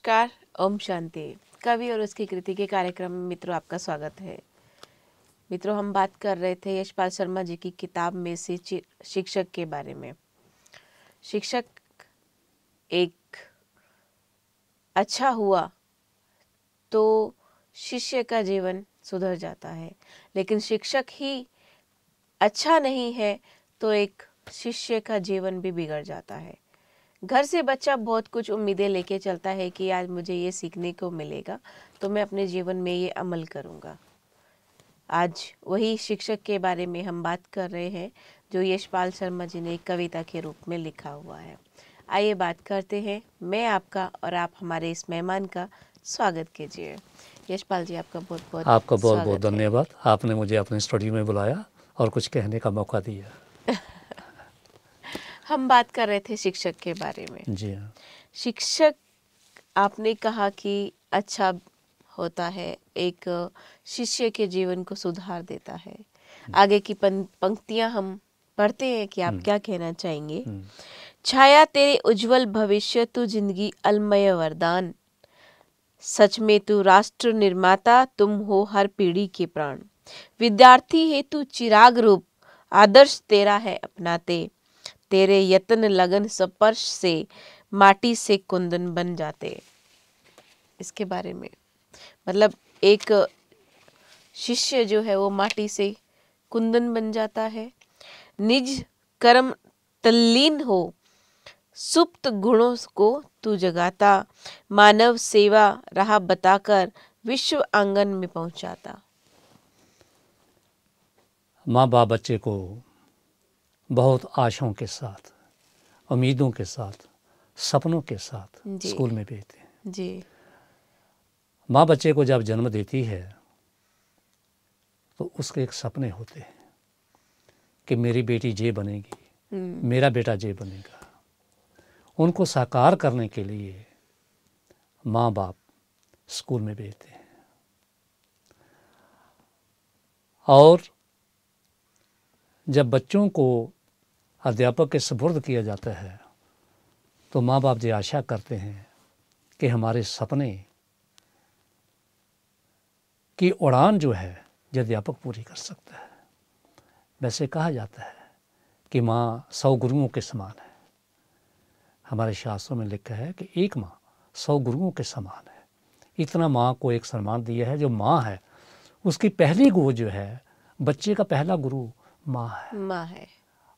नमस्कार ओम शांति कवि और उसकी कृति के कार्यक्रम में मित्रों आपका स्वागत है मित्रों हम बात कर रहे थे यशपाल शर्मा जी की किताब में से शिक्षक के बारे में शिक्षक एक अच्छा हुआ तो शिष्य का जीवन सुधर जाता है लेकिन शिक्षक ही अच्छा नहीं है तो एक शिष्य का जीवन भी बिगड़ जाता है घर से बच्चा बहुत कुछ उम्मीदें लेके चलता है कि आज मुझे ये सीखने को मिलेगा तो मैं अपने जीवन में ये अमल करूँगा आज वही शिक्षक के बारे में हम बात कर रहे हैं जो यशपाल शर्मा जी ने कविता के रूप में लिखा हुआ है आइए बात करते हैं मैं आपका और आप हमारे इस मेहमान का स्वागत कीजिए यशपाल जी आपका बहुत बहुत आपका बहुत बहुत धन्यवाद आपने मुझे अपने स्टूडियो में बुलाया और कुछ कहने का मौका दिया हम बात कर रहे थे शिक्षक के बारे में जी हाँ शिक्षक आपने कहा कि अच्छा होता है एक शिष्य के जीवन को सुधार देता है हम्म। आगे की पंक्तियां हम पढ़ते हैं कि आप हम्म। क्या कहना चाहेंगे हम्म। छाया तेरे उज्जवल भविष्य तू जिंदगी अलमय वरदान सच में तू राष्ट्र निर्माता तुम हो हर पीढ़ी के प्राण विद्यार्थी है तू चिराग रूप आदर्श तेरा है अपनाते तेरे यत्न लगन स्पर्श से माटी से कुंदन बन जाते इसके बारे में मतलब एक शिष्य जो है वो माटी से कुंदन बन जाता है निज कर्म तल्लीन हो सुप्त गुणों को तू जगाता मानव सेवा राह बताकर विश्व आंगन में पहुंचाता माँ बाप बच्चे को बहुत आशाओं के साथ उम्मीदों के साथ सपनों के साथ स्कूल में भेजते हैं जी माँ बच्चे को जब जन्म देती है तो उसके एक सपने होते हैं कि मेरी बेटी जे बनेगी हम्म। मेरा बेटा जे बनेगा उनको साकार करने के लिए माँ बाप स्कूल में भेजते हैं और जब बच्चों को अध्यापक के सपुर्द किया जाता है तो माँ बाप जी आशा करते हैं कि हमारे सपने की उड़ान जो है जो अध्यापक पूरी कर सकता है वैसे कहा जाता है कि माँ सौ गुरुओं के समान है हमारे शास्त्रों में लिखा है कि एक माँ सौ गुरुओं के समान है इतना माँ को एक सम्मान दिया है जो माँ है उसकी पहली गुरु जो है बच्चे का पहला गुरु माँ है माँ है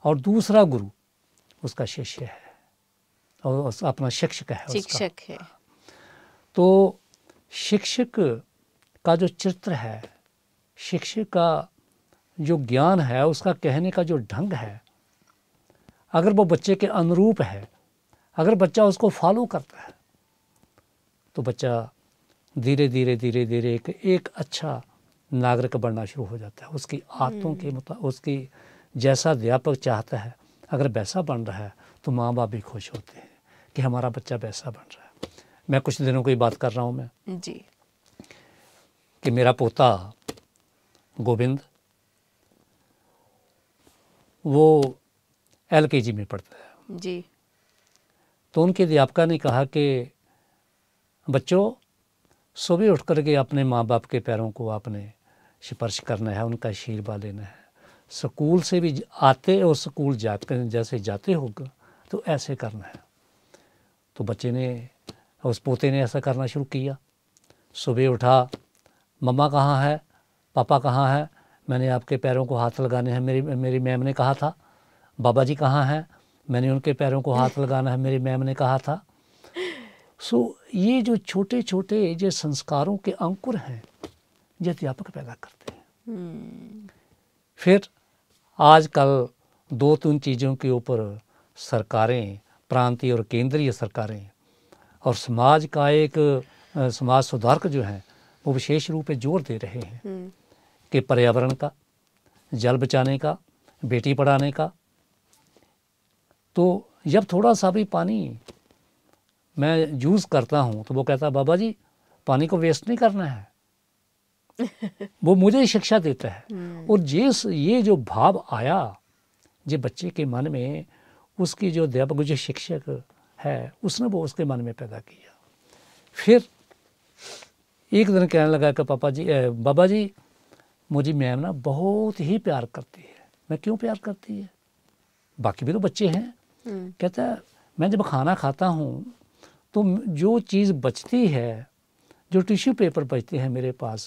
और दूसरा गुरु उसका शिष्य है और अपना शिक्षक है शिक्षक है तो शिक्षक का जो चित्र है शिक्षक का जो ज्ञान है उसका कहने का जो ढंग है अगर वो बच्चे के अनुरूप है अगर बच्चा उसको फॉलो करता है तो बच्चा धीरे धीरे धीरे धीरे एक एक अच्छा नागरिक बनना शुरू हो जाता है उसकी आदतों के हम्म। मुताबिक उसकी जैसा अध्यापक चाहता है अगर वैसा बन रहा है तो माँ बाप भी खुश होते हैं कि हमारा बच्चा वैसा बन रहा है मैं कुछ दिनों की बात कर रहा हूँ मैं जी कि मेरा पोता गोविंद वो एल के जी में पढ़ता है जी तो उनके अध्यापका ने कहा कि बच्चों सुबह उठ करके अपने माँ बाप के पैरों को आपने स्पर्श करना है उनका आशीर्वाद लेना है स्कूल से भी आते और स्कूल जाते जैसे जाते होगा तो ऐसे करना है तो बच्चे ने उस पोते ने ऐसा करना शुरू किया सुबह उठा मम्मा कहाँ है पापा कहाँ है मैंने आपके पैरों को हाथ लगाने हैं मेरी मेरी मैम ने कहा था बाबा जी कहाँ हैं मैंने उनके पैरों को हाथ लगाना है मेरी मैम ने कहा था सो so, ये जो छोटे छोटे जो संस्कारों के अंकुर हैं ये अध्यापक पैदा करते हैं hmm. फिर आजकल दो तीन चीज़ों के ऊपर सरकारें प्रांतीय और केंद्रीय सरकारें और समाज का एक समाज सुधारक जो हैं वो विशेष रूप से जोर दे रहे हैं हम्म। कि पर्यावरण का जल बचाने का बेटी पढ़ाने का तो जब थोड़ा सा भी पानी मैं यूज़ करता हूँ तो वो कहता है बाबा जी पानी को वेस्ट नहीं करना है वो मुझे शिक्षा देता है हम्म। और जिस ये जो भाव आया जो बच्चे के मन में उसकी जो अध्यापक जो शिक्षक है उसने वो उसके मन में पैदा किया फिर एक दिन कहने लगा कि पापा जी ए, बाबा जी मुझे मैम ना बहुत ही प्यार करती है मैं क्यों प्यार करती है बाकी भी तो बच्चे हैं हम्म। कहता है मैं जब खाना खाता हूँ तो जो चीज़ बचती है जो टिश्यू पेपर बचते हैं मेरे पास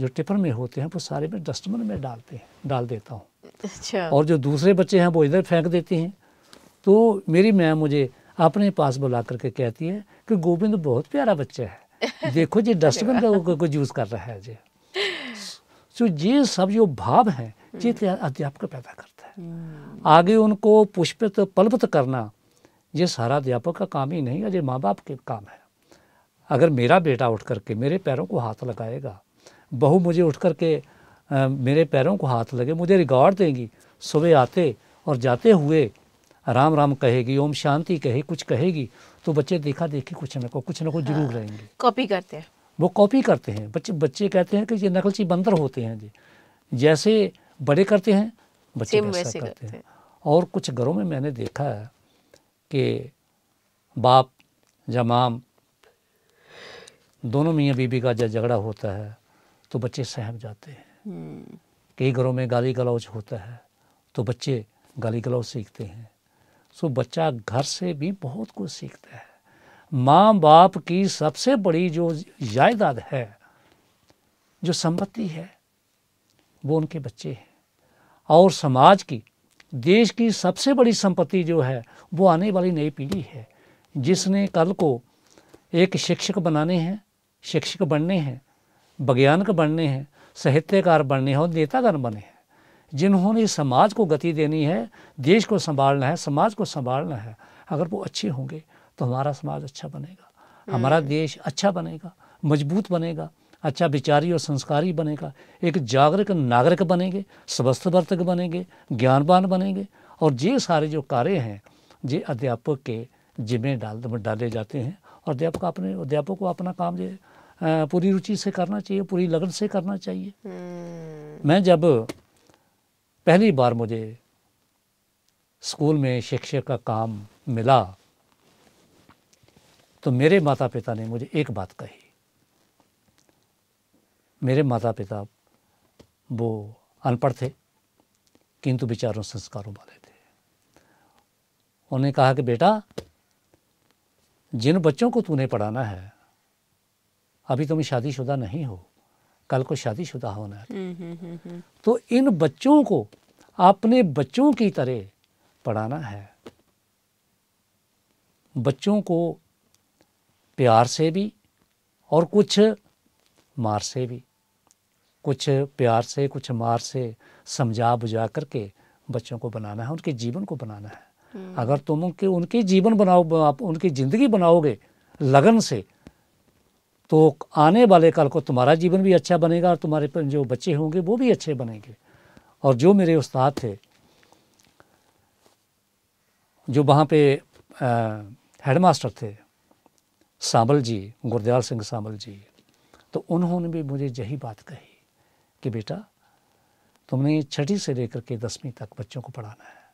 जो टिफिन में होते हैं वो सारे में डस्टबिन में डालते हैं डाल देता हूँ अच्छा और जो दूसरे बच्चे हैं वो इधर फेंक देते हैं तो मेरी मैम मुझे अपने पास बुला करके कहती है कि गोविंद बहुत प्यारा बच्चा है देखो जी डस्टबिन का कुछ यूज़ कर रहा है जी तो ये सब जो भाव हैं हम्म। ये अध्यापक पैदा करता है हम्म। आगे उनको पुष्पित पलवित करना ये सारा अध्यापक का काम ही नहीं है ये माँ बाप के काम है अगर मेरा बेटा उठ करके मेरे पैरों को हाथ लगाएगा बहू मुझे उठ कर के मेरे पैरों को हाथ लगे मुझे रिगार्ड देंगी सुबह आते और जाते हुए राम राम कहेगी ओम शांति कहे कुछ कहेगी तो बच्चे देखा देखी कुछ ना कुछ ना कुछ जरूर हाँ। रहेंगे कॉपी करते हैं वो कॉपी करते हैं बच्चे बच्चे कहते हैं कि ये नकलची बंदर होते हैं जी जैसे बड़े करते हैं बच्चे वैसे करते, करते हैं और कुछ घरों में मैंने देखा है कि बाप या माम दोनों मियाँ बीबी का जब झगड़ा होता है तो बच्चे सहम जाते हैं हम्म। कई घरों में गाली गलौज होता है तो बच्चे गाली गलौज सीखते हैं सो बच्चा घर से भी बहुत कुछ सीखता है माँ बाप की सबसे बड़ी जो जायदाद है जो संपत्ति है वो उनके बच्चे हैं और समाज की देश की सबसे बड़ी संपत्ति जो है वो आने वाली नई पीढ़ी है जिसने कल को एक शिक्षक बनाने हैं शिक्षक बनने हैं वैज्ञानिक बनने हैं साहित्यकार बनने हैं और नेतागण बने हैं जिन्होंने समाज को गति देनी है देश को संभालना है समाज को संभालना है अगर वो अच्छे होंगे तो हमारा समाज अच्छा बनेगा हमारा हम्म। देश अच्छा बनेगा मजबूत बनेगा अच्छा विचारी और संस्कारी बनेगा एक जागरूक नागरिक बनेंगे स्वस्थ वर्तक बनेंगे ज्ञानवान बनेंगे और ये सारे जो कार्य हैं ये अध्यापक के जिम्मे डाल डाले जाते हैं और अध्यापक अपने अध्यापक को अपना काम दे पूरी रुचि से करना चाहिए पूरी लगन से करना चाहिए हम्म। मैं जब पहली बार मुझे स्कूल में शिक्षक का काम मिला तो मेरे माता पिता ने मुझे एक बात कही मेरे माता पिता वो अनपढ़ थे किंतु विचारों संस्कारों वाले थे उन्होंने कहा कि बेटा जिन बच्चों को तूने पढ़ाना है अभी तुम शादीशुदा नहीं हो कल को शादीशुदा होना है हम्म, हम्म, हम्म, तो इन बच्चों को अपने बच्चों की तरह पढ़ाना है बच्चों को प्यार से भी और कुछ मार से भी कुछ प्यार से कुछ मार से समझा बुझा करके बच्चों को बनाना है उनके जीवन को बनाना है अगर तुम उनके उनके जीवन बनाओ आप उनकी ज़िंदगी बनाओगे लगन से तो आने वाले कल को तुम्हारा जीवन भी अच्छा बनेगा और तुम्हारे पर जो बच्चे होंगे वो भी अच्छे बनेंगे और जो मेरे उस्ताद थे जो वहाँ पे हेडमास्टर थे सांबल जी गुरदयाल सिंह सांबल जी तो उन्होंने भी मुझे यही बात कही कि बेटा तुमने छठी से लेकर के दसवीं तक बच्चों को पढ़ाना है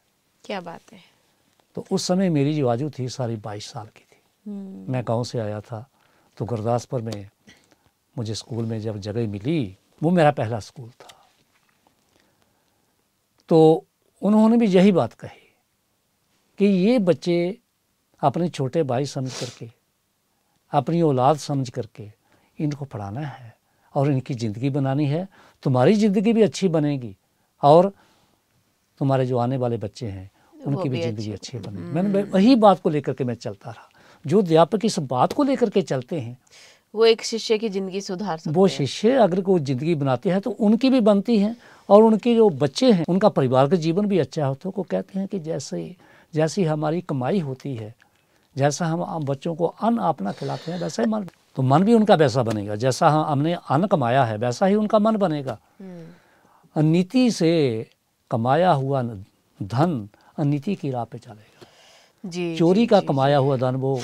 क्या बात है तो उस समय मेरी जो आजू थी सारी बाईस साल की थी हम्म। मैं गांव से आया था तो गुरदासपुर में मुझे स्कूल में जब जगह मिली वो मेरा पहला स्कूल था तो उन्होंने भी यही बात कही कि ये बच्चे अपने छोटे भाई समझ करके अपनी औलाद समझ करके इनको पढ़ाना है और इनकी ज़िंदगी बनानी है तुम्हारी ज़िंदगी भी अच्छी बनेगी और तुम्हारे जो आने वाले बच्चे हैं उनकी भी, भी ज़िंदगी अच्छी, अच्छी बनेगी मैंने हम्म। वही बात को लेकर के मैं चलता रहा जो अध्यापक इस बात को लेकर के चलते हैं वो एक शिष्य की ज़िंदगी सुधार सकते वो शिष्य अगर को ज़िंदगी बनाते हैं तो उनकी भी बनती है और उनके जो बच्चे हैं उनका परिवार का जीवन भी अच्छा होता है को कहते हैं कि जैसे जैसी हमारी कमाई होती है जैसा हम बच्चों को अन्न अपना खिलाते हैं वैसा ही मन तो मन भी उनका वैसा बनेगा जैसा हम हमने अन्न कमाया है वैसा ही उनका मन बनेगा हम्म। नीति से कमाया हुआ धन नीति की राह पे चलेगा जी चोरी का कमाया हुआ धन वो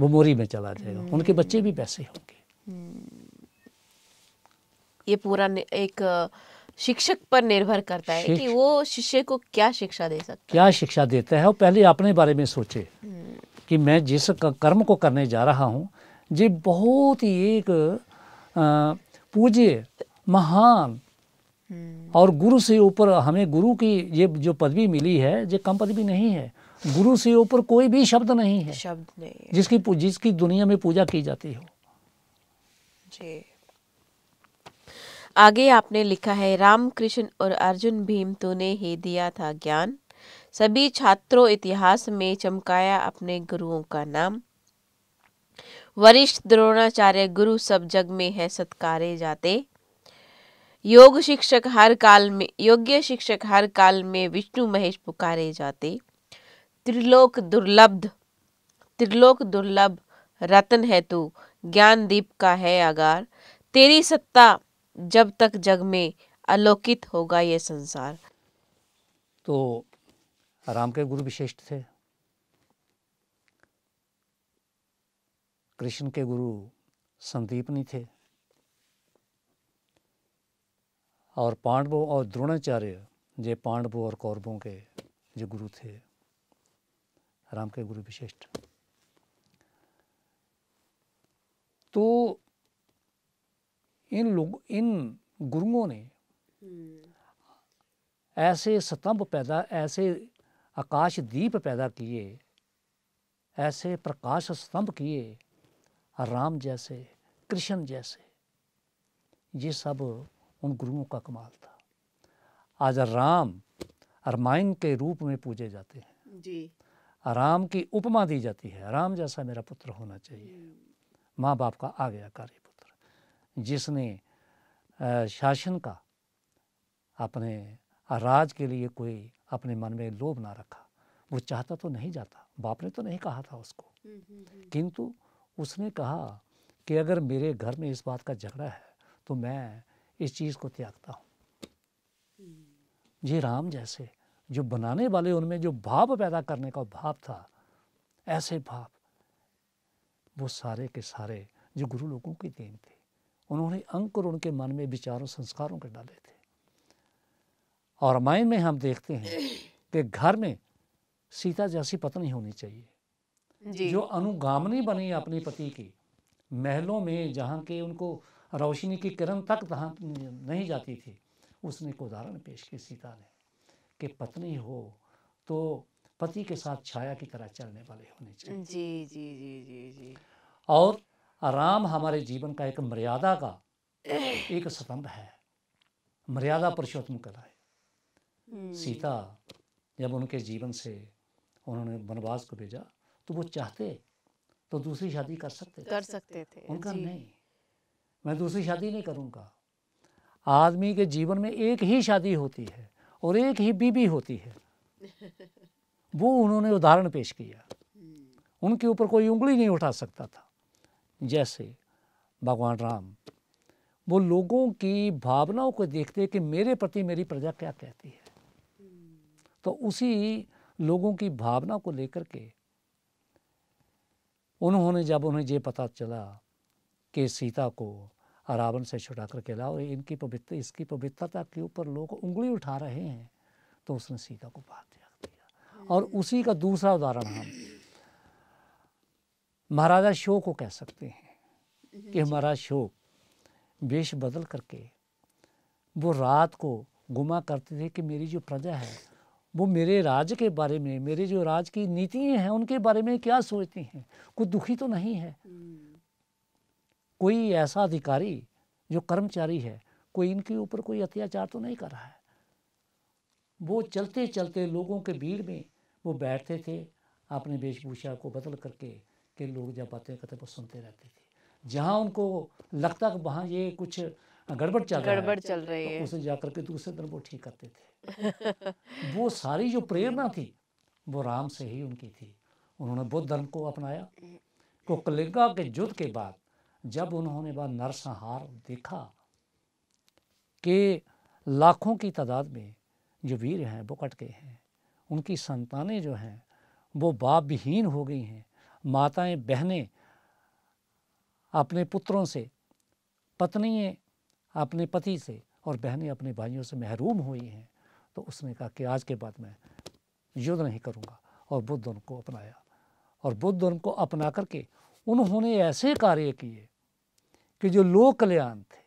वो मोरी में चला जाएगा हम्म। उनके बच्चे भी पैसे होंगे हम्म। ये पूरा एक शिक्षक पर निर्भर करता है कि वो शिष्य को क्या शिक्षा दे सकता क्या शिक्षा देता है और पहले अपने बारे में सोचे हम्म। कि मैं जिस कर्म को करने जा रहा हूँ ये बहुत ही एक पूज्य महान और गुरु से ऊपर हमें गुरु की ये जो पदवी मिली है ये कम पदवी नहीं है गुरु से ऊपर कोई भी शब्द नहीं है शब्द नहीं है। जिसकी जिसकी दुनिया में पूजा की जाती हो जी आगे आपने लिखा है राम कृष्ण और अर्जुन भीम तूने ही दिया था ज्ञान सभी छात्रों इतिहास में चमकाया अपने गुरुओं का नाम वरिष्ठ द्रोणाचार्य गुरु सब जग में है सत्कारे जाते योग शिक्षक हर काल में योग्य शिक्षक हर काल में विष्णु महेश पुकारे जाते त्रिलोक दुर्लभ त्रिलोक दुर्लभ रतन है तू ज्ञान दीप का है आगार तेरी सत्ता जब तक जग में अलोकित होगा ये संसार तो राम के गुरु विशिष्ट थे कृष्ण के गुरु संदीप नहीं थे और पांडवों और द्रोणाचार्य जे पांडवों और कौरवों के जो गुरु थे राम के गुरु विशिष्ट तो इन लोग इन गुरुओं ने हम्म। ऐसे स्तंभ पैदा ऐसे आकाश दीप पैदा किए ऐसे प्रकाश स्तंभ किए राम जैसे कृष्ण जैसे ये सब उन गुरुओं का कमाल था आज राम रामायण के रूप में पूजे जाते हैं जी राम की उपमा दी जाती है राम जैसा मेरा पुत्र होना चाहिए माँ बाप का आज्ञाकारी पुत्र जिसने शासन का अपने राज के लिए कोई अपने मन में लोभ ना रखा वो चाहता तो नहीं जाता बाप ने तो नहीं कहा था उसको हम्म, हम्म, हम्म। किंतु उसने कहा कि अगर मेरे घर में इस बात का झगड़ा है तो मैं इस चीज़ को त्यागता हूँ जी राम जैसे जो बनाने वाले उनमें जो भाव पैदा करने का भाव था ऐसे भाव वो सारे के सारे जो गुरु लोगों की देन थे उन्होंने अंकुर उनके मन में विचारों संस्कारों के डाले थे और रामायण में हम देखते हैं कि घर में सीता जैसी पत्नी होनी चाहिए जी। जो अनुगामनी बनी अपने पति की महलों में जहाँ के उनको रोशनी की किरण तक नहीं जाती थी उसने एक उदाहरण पेश की सीता ने के पत्नी हो तो पति के साथ छाया की तरह चलने वाले होने चाहिए जी जी जी जी जी और आराम हमारे जीवन का एक मर्यादा का एक स्तंभ है मर्यादा पुरुषोत्तम है सीता हम्म। जब उनके जीवन से उन्होंने वनवास को भेजा तो वो चाहते तो दूसरी शादी कर सकते कर सकते थे उनका नहीं मैं दूसरी शादी नहीं करूंगा आदमी के जीवन में एक ही शादी होती है और एक ही बीबी होती है वो उन्होंने उदाहरण पेश किया उनके ऊपर कोई उंगली नहीं उठा सकता था जैसे भगवान राम वो लोगों की भावनाओं को देखते कि मेरे प्रति मेरी प्रजा क्या कहती है तो उसी लोगों की भावना को लेकर के उन्होंने जब उन्हें ये पता चला कि सीता को रावण से छुटा के लाओ इनकी पवित्र इसकी पवित्रता के ऊपर लोग उंगली उठा रहे हैं तो उसने सीता को बाहर त्याग दिया और उसी का दूसरा उदाहरण हम महाराजा शो को कह सकते हैं कि हमारा शो वेश बदल करके वो रात को गुमा करते थे कि मेरी जो प्रजा है वो मेरे राज के बारे में मेरे जो राज की नीतियाँ हैं उनके बारे में क्या सोचती हैं कुछ दुखी तो नहीं है हम्म। कोई ऐसा अधिकारी जो कर्मचारी है कोई इनके ऊपर कोई अत्याचार तो नहीं कर रहा है वो चलते चलते लोगों के भीड़ में वो बैठते थे अपने वेशभूषा को बदल करके के लोग जब बातें करते वो सुनते रहते थे जहाँ उनको लगता कि वहाँ ये कुछ गड़बड़ चल गड़बड़ चल रही तो है तो उसे जा करके दूसरे दिन वो ठीक करते थे वो सारी जो प्रेरणा थी वो राम से ही उनकी थी उन्होंने बुद्ध धर्म को अपनाया हम्म। को कलिंगा के युद्ध के बाद जब उन्होंने वह नरसंहार देखा कि लाखों की तादाद में जो वीर हैं वो कट गए हैं उनकी संतानें जो हैं वो बाप विहीन हो गई हैं माताएं बहनें अपने पुत्रों से पत्नियाँ अपने पति से और बहनें अपने भाइयों से महरूम हुई हैं तो उसने कहा कि आज के बाद मैं युद्ध नहीं करूँगा और बुद्ध धर्म को अपनाया और बुद्ध धर्म को अपना करके उन्होंने ऐसे कार्य किए कि जो लोक कल्याण थे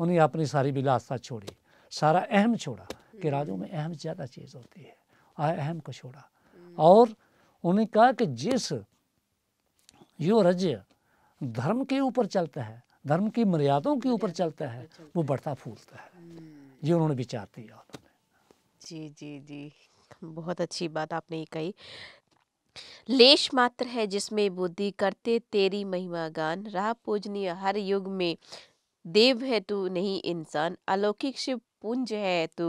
उन्हें अपनी सारी विलासता छोड़ी सारा अहम छोड़ा कि राजू में अहम ज़्यादा चीज़ होती है आ अहम को छोड़ा और उन्हें कहा कि जिस यो राज्य धर्म के ऊपर चलता है धर्म की मर्यादाओं के ऊपर चलता है वो बढ़ता फूलता है ये उन्होंने विचार दिया उन्होंने जी जी जी बहुत अच्छी बात आपने ये कही लेश मात्र है जिसमें बुद्धि करते तेरी महिमा गान राह पूजनीय हर युग में देव है तू नहीं इंसान अलौकिक शिव पुंज है तू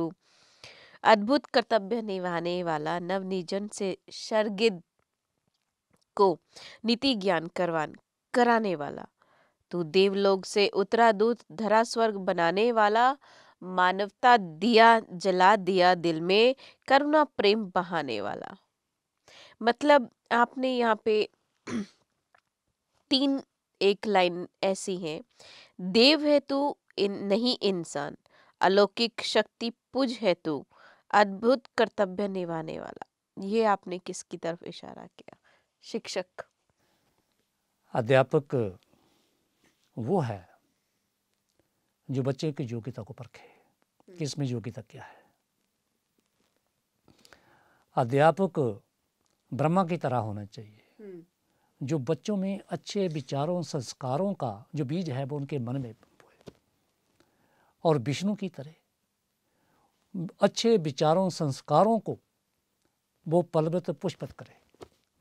अद्भुत कर्तव्य निभाने वाला नवनिजन से शर्गिद को नीति ज्ञान करवान कराने वाला तू देवलोक से उतरा दूत धरा स्वर्ग बनाने वाला मानवता दिया जला दिया दिल में करुणा प्रेम बहाने वाला मतलब आपने यहाँ पे तीन एक लाइन ऐसी है देव है तू इन नहीं इंसान अलौकिक शक्ति पुज है तू अद्भुत कर्तव्य निभाने वाला ये आपने किसकी तरफ इशारा किया शिक्षक अध्यापक वो है जो बच्चे की योग्यता को परखे हम्म। किसमें योग्यता क्या है अध्यापक ब्रह्मा की तरह होना चाहिए हम्म। जो बच्चों में अच्छे विचारों संस्कारों का जो बीज है वो उनके मन में बोए और विष्णु की तरह अच्छे विचारों संस्कारों को वो पलवित पुष्पत करे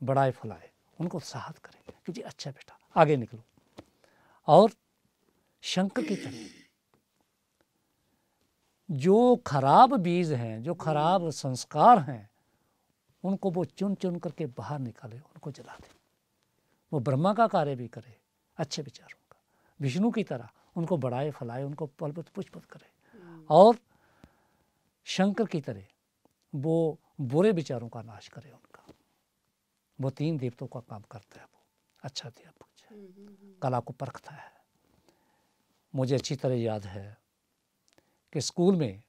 बड़ाए फुलाए उनको साहत करे कि जी अच्छा बेटा आगे निकलो और शंख की तरह जो खराब बीज हैं जो खराब संस्कार हैं उनको वो चुन चुन करके बाहर निकाले उनको जला दे वो ब्रह्मा का कार्य भी करे अच्छे विचारों का विष्णु की तरह उनको बढ़ाए फैलाए उनको पलपत पुष्पत करे हम्म। और शंकर की तरह वो बुरे विचारों का नाश करे उनका वो तीन देवतों का काम करता है वो अच्छा दिया पूछे हम्म, हम्म, कला को परखता है मुझे अच्छी तरह याद है कि स्कूल में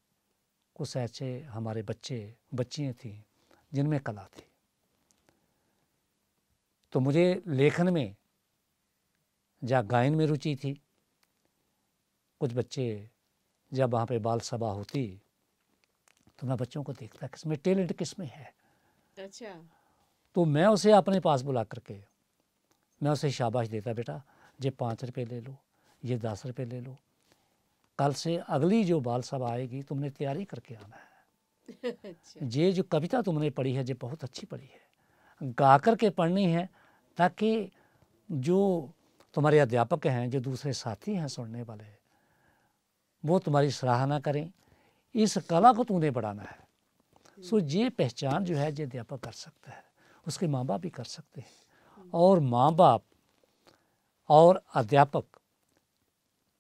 कुछ ऐसे हमारे बच्चे बच्चियाँ थीं जिनमें कला थी तो मुझे लेखन में या गायन में रुचि थी कुछ बच्चे जब वहाँ पे बाल सभा होती तो मैं बच्चों को देखता किस में टैलेंट किस में है अच्छा तो मैं उसे अपने पास बुला करके मैं उसे शाबाश देता बेटा ये पाँच रुपये ले लो ये दस रुपये ले लो कल से अगली जो बाल सभा आएगी तुमने तैयारी करके आना है अच्छा। ये जो कविता तुमने पढ़ी है ये बहुत अच्छी पढ़ी है गा कर के पढ़नी है ताकि जो तुम्हारे अध्यापक हैं जो दूसरे साथी हैं सुनने वाले वो तुम्हारी सराहना करें इस कला को तुमने बढ़ाना है सो हम्म। ये पहचान जो है ये अध्यापक कर सकता है उसके माँ बाप भी कर सकते हैं और माँ बाप और अध्यापक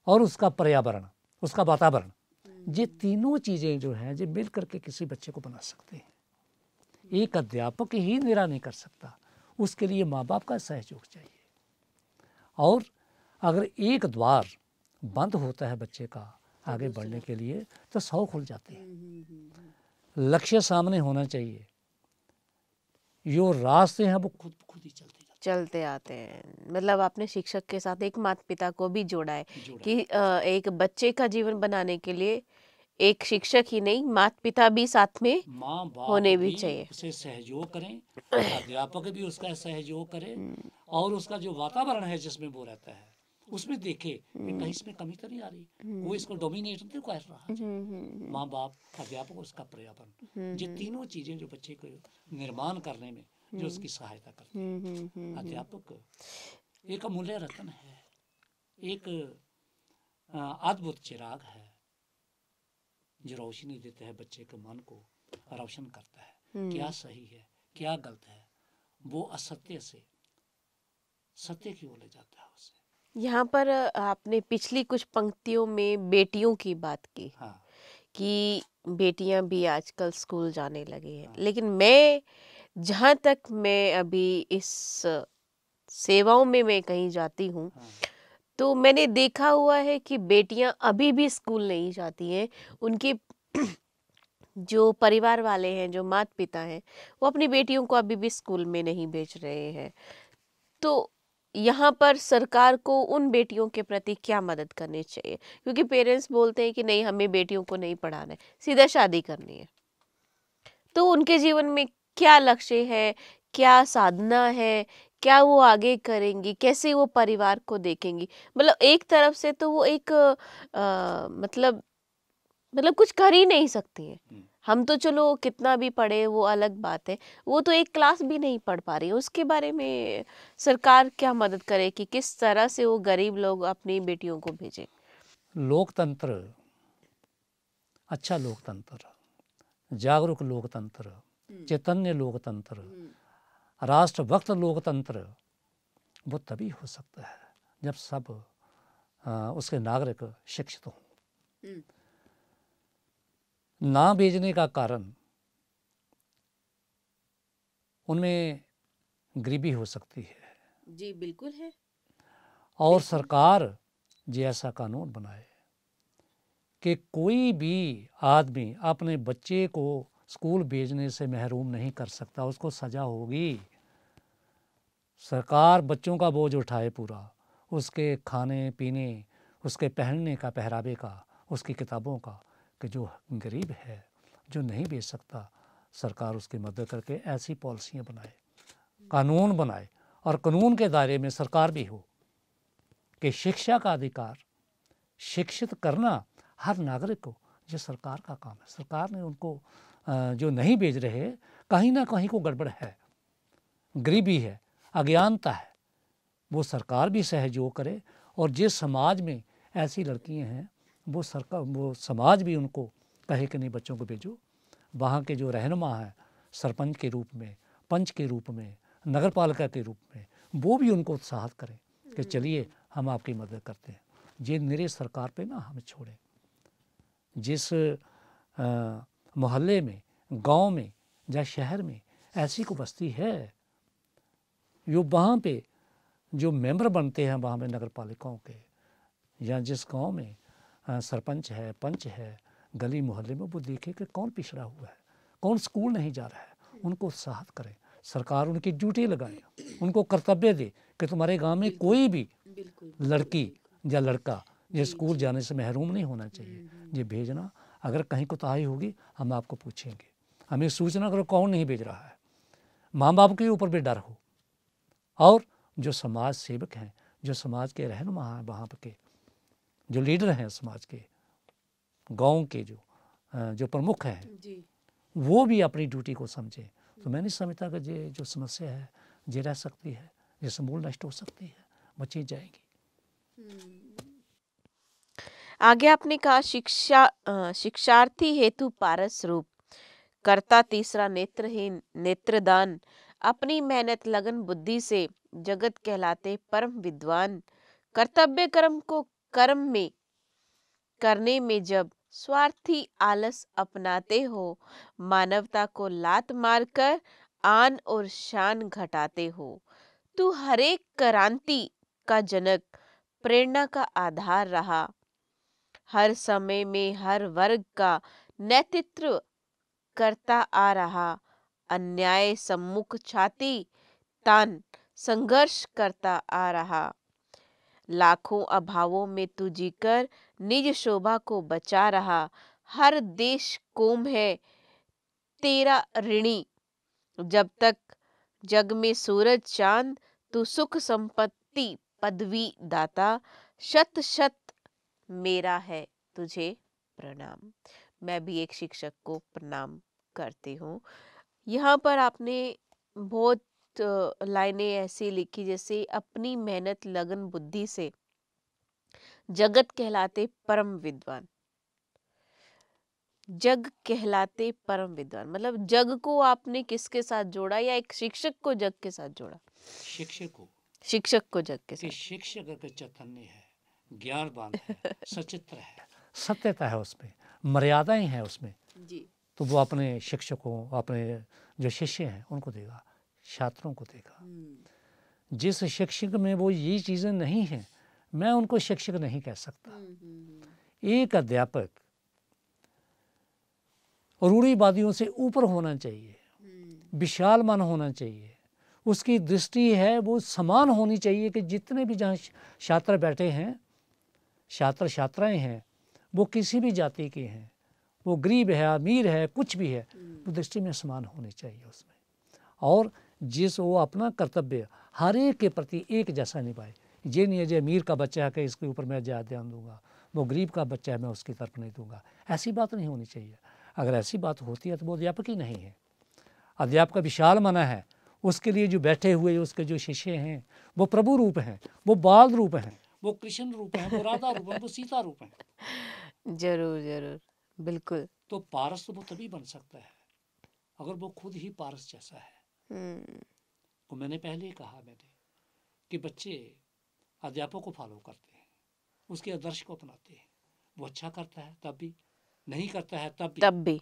और उसका पर्यावरण उसका वातावरण ये तीनों चीज़ें जो हैं ये मिल करके किसी बच्चे को बना सकते हैं एक अध्यापक ही निरा नहीं कर सकता उसके लिए माँ बाप का सहयोग चाहिए और अगर एक द्वार बंद होता है बच्चे का आगे बढ़ने के लिए तो सौ खुल जाते हैं हम्म, हम्म, हम्म, लक्ष्य सामने होना चाहिए जो रास्ते हैं वो खुद खुद ही चलते चलते आते हैं मतलब आपने शिक्षक के साथ एक माता पिता को भी जोड़ा है जोड़ा कि है। एक बच्चे का जीवन बनाने के लिए एक शिक्षक ही नहीं माता पिता भी साथ में माँ बाप होने भी, भी चाहिए उसे सहयोग करें अध्यापक भी उसका सहयोग करें हम्म। और उसका जो वातावरण है जिसमें वो रहता है उसमें देखे हम्म। कहीं इसमें कमी तो नहीं आ रही वो हम्म। इसको डोमिनेट नहीं कर रहा है माँ बाप अध्यापक उसका पर्यावरण ये तीनों चीजें जो बच्चे को निर्माण करने में जो उसकी सहायता करती है अध्यापक एक अमूल्य रतन है एक अद्भुत चिराग है जो रोशनी देता है बच्चे के मन को रोशन करता है हम्म। क्या सही है क्या गलत है वो असत्य से सत्य की ओर ले जाता है उसे यहाँ पर आपने पिछली कुछ पंक्तियों में बेटियों की बात की हाँ। कि बेटियां भी आजकल स्कूल जाने लगी हैं हाँ। लेकिन मैं जहाँ तक मैं अभी इस सेवाओं में मैं कहीं जाती हूँ हाँ। तो मैंने देखा हुआ है कि बेटियां अभी भी स्कूल नहीं जाती हैं उनकी जो परिवार वाले हैं जो माता पिता हैं वो अपनी बेटियों को अभी भी स्कूल में नहीं भेज रहे हैं तो यहाँ पर सरकार को उन बेटियों के प्रति क्या मदद करनी चाहिए क्योंकि पेरेंट्स बोलते हैं कि नहीं हमें बेटियों को नहीं पढ़ाना है सीधा शादी करनी है तो उनके जीवन में क्या लक्ष्य है क्या साधना है क्या वो आगे करेंगी कैसे वो परिवार को देखेंगी मतलब एक तरफ से तो वो एक आ, मतलब मतलब कुछ कर ही नहीं सकती है हम तो चलो कितना भी पढ़े वो अलग बात है वो तो एक क्लास भी नहीं पढ़ पा रही उसके बारे में सरकार क्या मदद करे कि किस तरह से वो गरीब लोग अपनी बेटियों को भेजे लोकतंत्र अच्छा लोकतंत्र जागरूक लोकतंत्र चैतन्य लोकतंत्र राष्ट्र वक्त लोकतंत्र वो तभी हो सकता है जब सब आ, उसके नागरिक शिक्षित हों हम्म। ना भेजने का कारण उनमें गरीबी हो सकती है जी बिल्कुल है और सरकार जी ऐसा कानून बनाए कि कोई भी आदमी अपने बच्चे को स्कूल भेजने से महरूम नहीं कर सकता उसको सज़ा होगी सरकार बच्चों का बोझ उठाए पूरा उसके खाने पीने उसके पहनने का पहरावे का उसकी किताबों का कि जो गरीब है जो नहीं बेच सकता सरकार उसकी मदद करके ऐसी पॉलिसियाँ बनाए कानून बनाए और कानून के दायरे में सरकार भी हो कि शिक्षा का अधिकार शिक्षित करना हर नागरिक को ये सरकार का काम है सरकार ने उनको जो नहीं भेज रहे कहीं ना कहीं को गड़बड़ है गरीबी है अज्ञानता है वो सरकार भी सहयोग करे और जिस समाज में ऐसी लड़कियां हैं वो सरकार वो समाज भी उनको कहे कि नहीं बच्चों को भेजो वहाँ के जो रहनुमा हैं सरपंच के रूप में पंच के रूप में नगर पालिका के रूप में वो भी उनको उत्साहित करें कि हम्म। चलिए हम आपकी मदद करते हैं ये निरे सरकार पे ना हमें छोड़ें जिस आ, मोहल्ले में गांव में या शहर में ऐसी को बस्ती है जो वहाँ पे जो मेंबर बनते हैं वहाँ पे नगर पालिकाओं के या जिस गांव में सरपंच है पंच है गली मोहल्ले में वो देखे कि कौन पिछड़ा हुआ है कौन स्कूल नहीं जा रहा है उनको उत्साहित करें सरकार उनकी ड्यूटी लगाए उनको कर्तव्य दे कि तुम्हारे गांव में कोई भी लड़की या लड़का ये स्कूल जाने से महरूम नहीं होना चाहिए हम्म, हम्म, हम्म। ये भेजना अगर कहीं कोताही होगी हम आपको पूछेंगे हमें सूचना करो कौन नहीं भेज रहा है माँ बाप के ऊपर भी डर हो और जो समाज सेवक हैं जो समाज के रहनुमा हैं वहाँ के जो लीडर हैं समाज के गांव के जो जो प्रमुख हैं वो भी अपनी ड्यूटी को समझें तो मैं नहीं समझता कि ये जो समस्या है ये रह सकती है ये समूल नष्ट हो सकती है बची जाएगी हम्म। आगे आपने कहा शिक्षा शिक्षार्थी हेतु पारस रूप करता तीसरा नेत्रहीन नेत्रदान अपनी मेहनत लगन बुद्धि से जगत कहलाते परम विद्वान कर्तव्य कर्म को कर्म में करने में जब स्वार्थी आलस अपनाते हो मानवता को लात मारकर आन और शान घटाते हो तू तो हरेक क्रांति का जनक प्रेरणा का आधार रहा हर समय में हर वर्ग का नेतृत्व करता आ रहा अन्याय सम्मुख छाती तान संघर्ष करता आ रहा लाखों अभावों में तू जीकर निज शोभा को बचा रहा हर देश कोम है तेरा ऋणी जब तक जग में सूरज चांद तू सुख संपत्ति पदवी दाता शत शत मेरा है तुझे प्रणाम मैं भी एक शिक्षक को प्रणाम करती हूँ यहाँ पर आपने बहुत लाइनें ऐसी लिखी जैसे अपनी मेहनत लगन बुद्धि से जगत कहलाते परम विद्वान जग कहलाते परम विद्वान मतलब जग को आपने किसके साथ जोड़ा या एक शिक्षक को जग के साथ जोड़ा शिक्षक को शिक्षक को जग के साथ शिक्षक अगर चैतन्य है ज्ञानवान है सचित्र है सत्यता है उसमें मर्यादाएं हैं उसमें जी तो वो अपने शिक्षकों अपने जो शिष्य हैं उनको देगा छात्रों को देगा हम्म। जिस शिक्षक में वो ये चीज़ें नहीं हैं मैं उनको शिक्षक नहीं कह सकता हम्म, हम्म, एक अध्यापक रूढ़ीवादियों से ऊपर होना चाहिए विशाल मन होना चाहिए उसकी दृष्टि है वो समान होनी चाहिए कि जितने भी जहाँ छात्र बैठे हैं छात्र छात्राएँ हैं वो किसी भी जाति के हैं वो गरीब है अमीर है कुछ भी है तो दृष्टि में समान होने चाहिए उसमें और जिस वो अपना कर्तव्य हर एक के प्रति एक जैसा निभाए ये नहीं है जो अमीर का बच्चा है कि इसके ऊपर मैं ज़्यादा ध्यान दूंगा वो गरीब का बच्चा है मैं उसकी तरफ नहीं दूंगा ऐसी बात नहीं होनी चाहिए अगर ऐसी बात होती है तो वो अध्यापक ही नहीं है अध्यापक विशाल मना है उसके लिए जो बैठे हुए उसके जो शिष्य हैं वो प्रभु रूप हैं वो बाल रूप हैं वो कृष्ण रूप है वो राधा रूप है वो सीता रूप है जरूर जरूर बिल्कुल तो पारस तो वो तभी बन सकता है अगर वो खुद ही पारस जैसा है हम्म। तो मैंने पहले ही कहा मैंने कि बच्चे अध्यापक को फॉलो करते हैं उसके आदर्श को अपनाते हैं वो अच्छा करता है तब भी नहीं करता है तब भी तब भी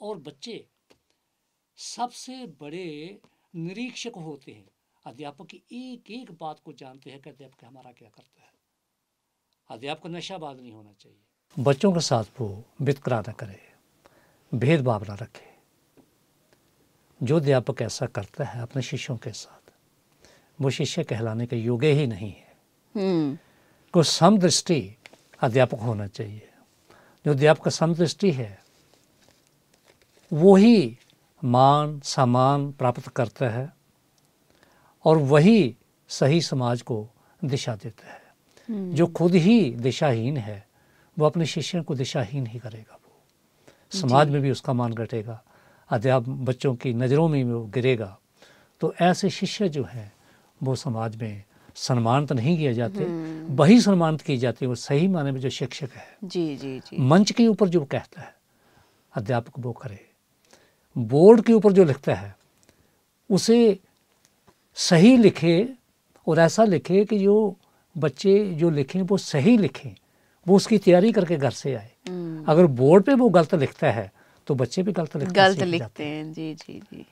और बच्चे सबसे बड़े निरीक्षक होते हैं अध्यापक की एक एक बात को जानते हैं कि अध्यापक हमारा क्या करता है अध्यापक नशाबाद नहीं होना चाहिए बच्चों के साथ वो वितकरा न करे भेदभाव ना रखे जो अध्यापक ऐसा करता है अपने शिष्यों के साथ वो शिष्य कहलाने के योग्य ही नहीं है हम्म। को समदृष्टि अध्यापक होना चाहिए जो अध्यापक समदृष्टि है वो ही मान सम्मान प्राप्त करता है और वही सही समाज को दिशा देता है हम्म। जो खुद ही दिशाहीन है वो अपने शिष्य को दिशाहीन ही करेगा वो समाज में भी उसका मान घटेगा अध्याप बच्चों की नज़रों में वो गिरेगा तो ऐसे शिष्य जो हैं वो समाज में सम्मानित तो नहीं किए जाते हम्म। वही सम्मानित किए जाते हैं वो सही माने में जो शिक्षक है जी जी जी मंच के ऊपर जो कहता है अध्यापक वो करे बोर्ड के ऊपर जो लिखता है उसे सही लिखे और ऐसा लिखे कि जो बच्चे जो लिखें वो सही लिखें वो उसकी तैयारी करके घर से आए हम्म। अगर बोर्ड पे वो गलत लिखता है तो बच्चे भी गलत लिखते गलत लिखते हैं जी जी जी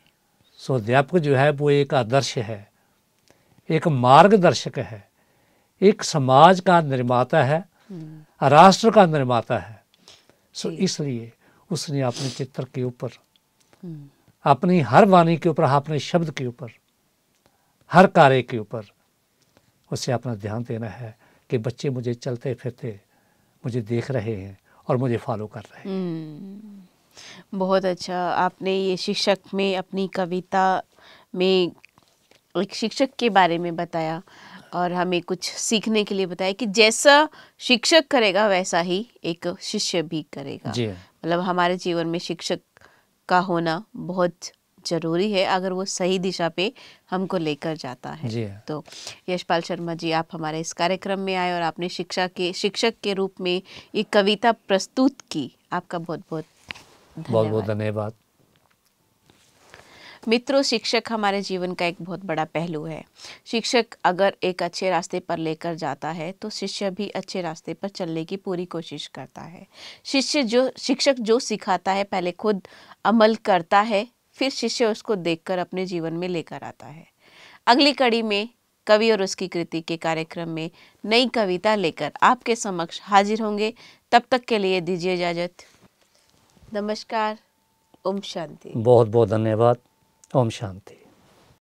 सो अध्यापक जो है वो एक आदर्श है एक मार्गदर्शक है एक समाज का निर्माता है हम्म। राष्ट्र का निर्माता है सो इसलिए उसने अपने चित्र के ऊपर हम्म। अपनी हर वाणी के ऊपर अपने शब्द के ऊपर हर कार्य के ऊपर उसे अपना ध्यान देना है कि बच्चे मुझे चलते फिरते मुझे देख रहे हैं और मुझे फॉलो कर रहे हैं हम्म। बहुत अच्छा आपने ये शिक्षक में अपनी कविता में एक शिक्षक के बारे में बताया और हमें कुछ सीखने के लिए बताया कि जैसा शिक्षक करेगा वैसा ही एक शिष्य भी करेगा मतलब हमारे जीवन में शिक्षक का होना बहुत ज़रूरी है अगर वो सही दिशा पे हमको लेकर जाता है हाँ। तो यशपाल शर्मा जी आप हमारे इस कार्यक्रम में आए और आपने शिक्षा के शिक्षक के रूप में ये कविता प्रस्तुत की आपका बहुत बहुत बहुत बहुत धन्यवाद मित्रों शिक्षक हमारे जीवन का एक बहुत बड़ा पहलू है शिक्षक अगर एक अच्छे रास्ते पर लेकर जाता है तो शिष्य भी अच्छे रास्ते पर चलने की पूरी कोशिश करता है शिष्य जो शिक्षक जो सिखाता है पहले खुद अमल करता है फिर शिष्य उसको देखकर अपने जीवन में लेकर आता है अगली कड़ी में कवि और उसकी कृति के कार्यक्रम में नई कविता लेकर आपके समक्ष हाजिर होंगे तब तक के लिए दीजिए इजाज़त नमस्कार ओम शांति बहुत बहुत धन्यवाद ओम शांति